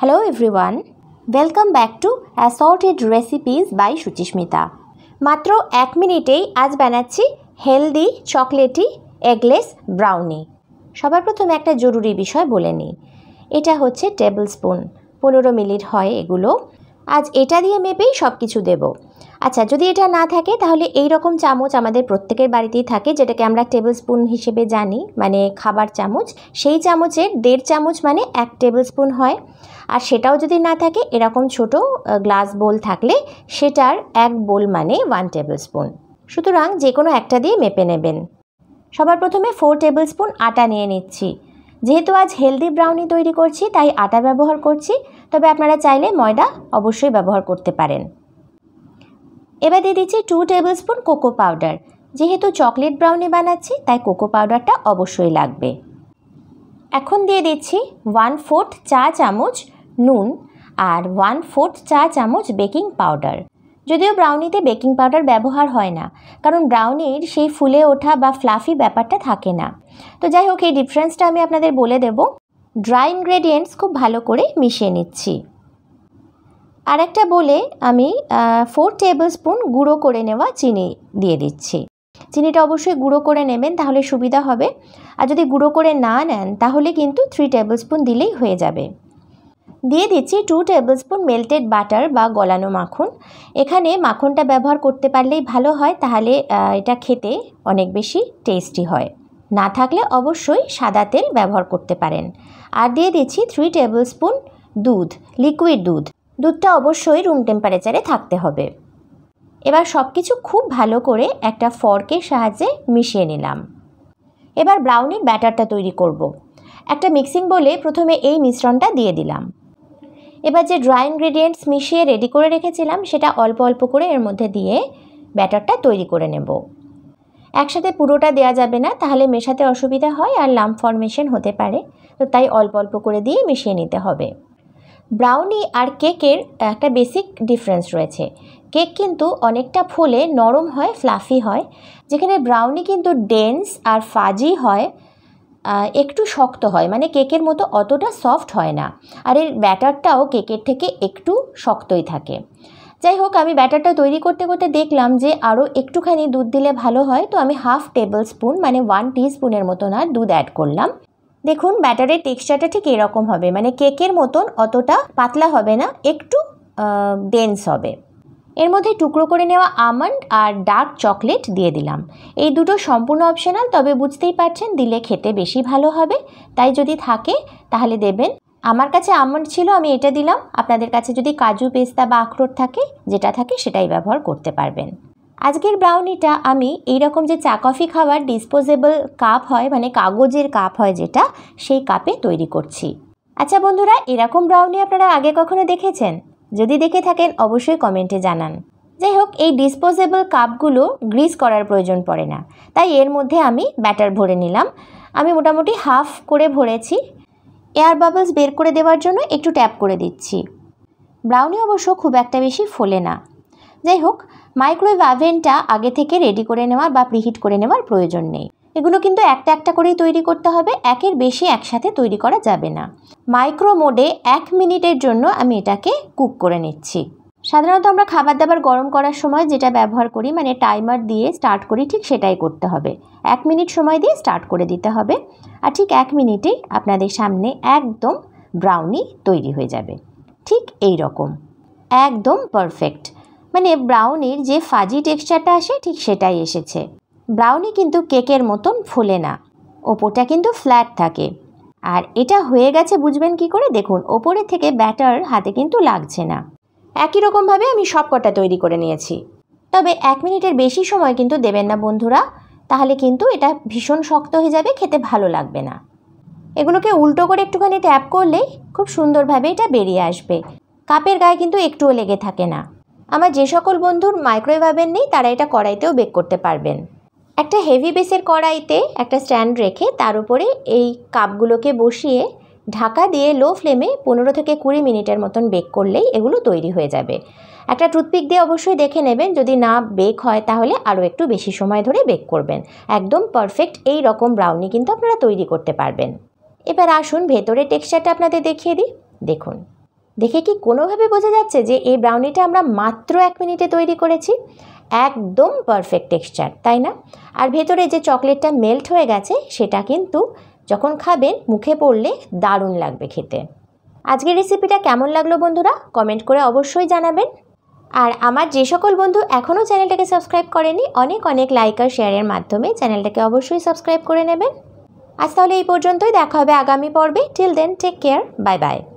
Hello everyone welcome back to assorted recipes by Suchismita মাত্র এক মিনিটেই আজ বানাচ্ছি হেলদি চকলেটি এগলেস ব্রাউনি সবার প্রথমে একটা জরুরি বিষয় বলে নিই এটা হচ্ছে টেবিল স্পুন পনেরো মিলির হয় এগুলো আজ এটা দিয়ে মেপেই সব কিছু দেবো আচ্ছা যদি এটা না থাকে তাহলে এই রকম চামচ আমাদের প্রত্যেকের বাড়িতেই থাকে যেটাকে আমরা টেবিল স্পুন হিসেবে জানি মানে খাবার চামচ সেই চামচের দেড় চামচ মানে এক টেবিল স্পুন হয় আর সেটাও যদি না থাকে এরকম ছোট গ্লাস বোল থাকলে সেটার এক বোল মানে ওয়ান টেবিল স্পুন সুতরাং যে কোনো একটা দিয়ে মেপে নেবেন সবার প্রথমে ফোর টেবিল স্পুন আটা নিয়ে নিচ্ছি যেহেতু আজ হেলদি ব্রাউনি তৈরি করছি তাই আটা ব্যবহার করছি তবে আপনারা চাইলে ময়দা অবশ্যই ব্যবহার করতে পারেন এবার দিয়ে দিচ্ছি two tablespoon cocoa powder যেহেতু চকলেট ব্রাউনি বানাচ্ছি তাই কোকো পাউডারটা অবশ্যই লাগবে এখন দিয়ে দিচ্ছি ওয়ান ফোর্থ চা চামচ নুন আর ওয়ান ফোর্থ চা চামচ বেকিং পাউডার যদিও ব্রাউনিতে বেকিং পাউডার ব্যবহার হয় না কারণ ব্রাউনির সেই ফুলে ওঠা বা ফ্লাফি ব্যাপারটা থাকে না তো যাই হোক এই ডিফারেন্সটা আমি আপনাদের বলে দেব ড্রাই ইনগ্রেডিয়েন্টস খুব ভালো করে মিশিয়ে নিচ্ছি আর একটা বলে আমি ফোর টেবিল স্পুন গুঁড়ো করে নেওয়া চিনি দিয়ে দিচ্ছি চিনিটা অবশ্যই গুঁড়ো করে নেবেন তাহলে সুবিধা হবে আর যদি গুঁড়ো করে না নেন তাহলে কিন্তু থ্রি টেবিল স্পুন দিলেই হয়ে যাবে দিয়ে দিচ্ছি two tablespoon melted butter বা গলানো মাখন এখানে মাখনটা ব্যবহার করতে পারলেই ভালো হয় তাহলে এটা খেতে অনেক বেশি টেস্টি হয় না থাকলে অবশ্যই সাদা তেল ব্যবহার করতে পারেন আর দিয়ে দিচ্ছি থ্রি টেবিল স্পুন দুধ লিকুইড দুধ দুধটা অবশ্যই রুম টেম্পারেচারে থাকতে হবে এবার সব কিছু খুব ভালো করে একটা ফর্কের সাহায্যে মিশিয়ে নিলাম এবার ব্রাউনির ব্যাটারটা তৈরি করব। একটা মিক্সিং বলে প্রথমে এই মিশ্রণটা দিয়ে দিলাম এবার যে ড্রাই ইনগ্রিডিয়েন্টস মিশিয়ে রেডি করে রেখেছিলাম সেটা অল্প অল্প করে এর মধ্যে দিয়ে ব্যাটারটা তৈরি করে নেব একসাথে পুরোটা দেয়া যাবে না তাহলে মেশাতে অসুবিধা হয় আর লাম ফর্মেশন হতে পারে তো তাই অল্প অল্প করে দিয়ে মিশিয়ে নিতে হবে ব্রাউনি আর কেকের একটা বেসিক ডিফারেন্স রয়েছে কেক কিন্তু অনেকটা ফুলে নরম হয় ফ্লাফি হয় যেখানে ব্রাউনি কিন্তু ডেন্স আর ফাজি হয় একটু শক্ত হয় মানে কেকের মতো অতটা সফট হয় না আর এর ব্যাটারটাও কেকের থেকে একটু শক্তই থাকে যাই হোক আমি ব্যাটারটা তৈরি করতে করতে দেখলাম যে আরও একটুখানি দুধ দিলে ভালো হয় তো আমি হাফ টেবিল স্পুন মানে ওয়ান স্পুনের মতো না দুধ অ্যাড করলাম দেখুন ব্যাটারের টেক্সচারটা ঠিক এরকম হবে মানে কেকের মতন অতটা পাতলা হবে না একটু ডেন্স হবে এর মধ্যে টুকরো করে নেওয়া আমন্ড আর ডার্ক চকলেট দিয়ে দিলাম এই দুটো সম্পূর্ণ অপশনাল তবে বুঝতেই পারছেন দিলে খেতে বেশি ভালো হবে তাই যদি থাকে তাহলে দেবেন আমার কাছে আমন্ড ছিল আমি এটা দিলাম আপনাদের কাছে যদি কাজু পেস্তা বা আখরোট থাকে যেটা থাকে সেটাই ব্যবহার করতে পারবেন আজকের ব্রাউনিটা আমি এই রকম যে চা কফি খাওয়ার ডিসপোজেবল কাপ হয় মানে কাগজের কাপ হয় যেটা সেই কাপে তৈরি করছি আচ্ছা বন্ধুরা এরকম ব্রাউনি আপনারা আগে কখনো দেখেছেন যদি দেখে থাকেন অবশ্যই কমেন্টে জানান যাই হোক এই ডিসপোজেবল কাপগুলো গ্রিস করার প্রয়োজন পড়ে না তাই এর মধ্যে আমি ব্যাটার ভরে নিলাম আমি মোটামুটি হাফ করে ভরেছি এয়ার বাবলস বের করে দেওয়ার জন্য একটু ট্যাপ করে দিচ্ছি ব্রাউনি অবশ্য খুব একটা বেশি ফোলে না যাই হোক মাইক্রোওয়েভ আভেনটা আগে থেকে রেডি করে নেওয়া বা প্রিহিট করে নেওয়ার প্রয়োজন নেই এগুলো কিন্তু একটা একটা করেই তৈরি করতে হবে একের বেশি একসাথে তৈরি করা যাবে না মাইক্রো মোডে এক মিনিটের জন্য আমি এটাকে কুক করে নিচ্ছি সাধারণত আমরা খাবার দাবার গরম করার সময় যেটা ব্যবহার করি মানে টাইমার দিয়ে স্টার্ট করি ঠিক সেটাই করতে হবে এক মিনিট সময় দিয়ে স্টার্ট করে দিতে হবে আর ঠিক এক মিনিটেই আপনাদের সামনে একদম ব্রাউনি তৈরি হয়ে যাবে ঠিক এই রকম একদম পারফেক্ট মানে ব্রাউনির যে ফাজি টেক্সচারটা আসে ঠিক সেটাই এসেছে ব্রাউনি কিন্তু কেকের মতন ফোলে না ওপরটা কিন্তু ফ্ল্যাট থাকে আর এটা হয়ে গেছে বুঝবেন কি করে দেখুন ওপরে থেকে ব্যাটার হাতে কিন্তু লাগছে না একই রকমভাবে আমি সবকটা তৈরি করে নিয়েছি তবে এক মিনিটের বেশি সময় কিন্তু দেবেন না বন্ধুরা তাহলে কিন্তু এটা ভীষণ শক্ত হয়ে যাবে খেতে ভালো লাগবে না এগুলোকে উল্টো করে একটুখানি ট্যাপ করলেই খুব সুন্দরভাবে এটা বেরিয়ে আসবে কাপের গায়ে কিন্তু একটুও লেগে থাকে না আমার যে সকল বন্ধুর মাইক্রোওয়েভ ওভেন নেই তারা এটা কড়াইতেও বেক করতে পারবেন একটা হেভি বেসের কড়াইতে একটা স্ট্যান্ড রেখে তার উপরে এই কাপগুলোকে বসিয়ে ঢাকা দিয়ে লো ফ্লেমে পনেরো থেকে কুড়ি মিনিটের মতন বেক করলেই এগুলো তৈরি হয়ে যাবে একটা টুথপিক দিয়ে অবশ্যই দেখে নেবেন যদি না বেক হয় তাহলে আরও একটু বেশি সময় ধরে বেক করবেন একদম পারফেক্ট এই রকম ব্রাউনি কিন্তু আপনারা তৈরি করতে পারবেন এবার আসুন ভেতরে টেক্সচারটা আপনাদের দেখিয়ে দিই দেখুন দেখে কি কোনোভাবে বোঝা যাচ্ছে যে এই ব্রাউনিটা আমরা মাত্র এক মিনিটে তৈরি করেছি একদম পারফেক্ট টেক্সচার তাই না আর ভেতরে যে চকলেটটা মেল্ট হয়ে গেছে সেটা কিন্তু যখন খাবেন মুখে পড়লে দারুণ লাগবে খেতে আজকের রেসিপিটা কেমন লাগলো বন্ধুরা কমেন্ট করে অবশ্যই জানাবেন আর আমার যে সকল বন্ধু এখনও চ্যানেলটাকে সাবস্ক্রাইব করেনি অনেক অনেক লাইক আর শেয়ারের মাধ্যমে চ্যানেলটাকে অবশ্যই সাবস্ক্রাইব করে নেবেন আজ তাহলে এই পর্যন্তই দেখা হবে আগামী পর্বে till then take care bye by